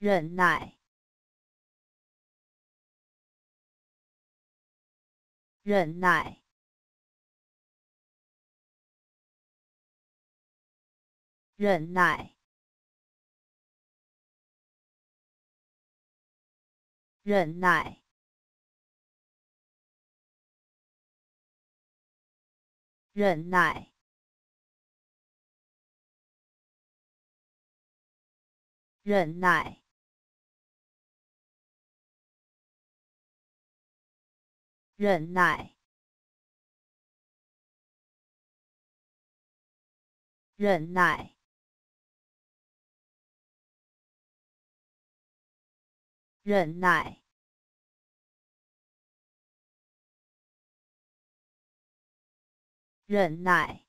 忍耐，忍耐，忍耐，忍耐，忍耐，忍耐。忍耐，忍耐，忍耐，忍耐。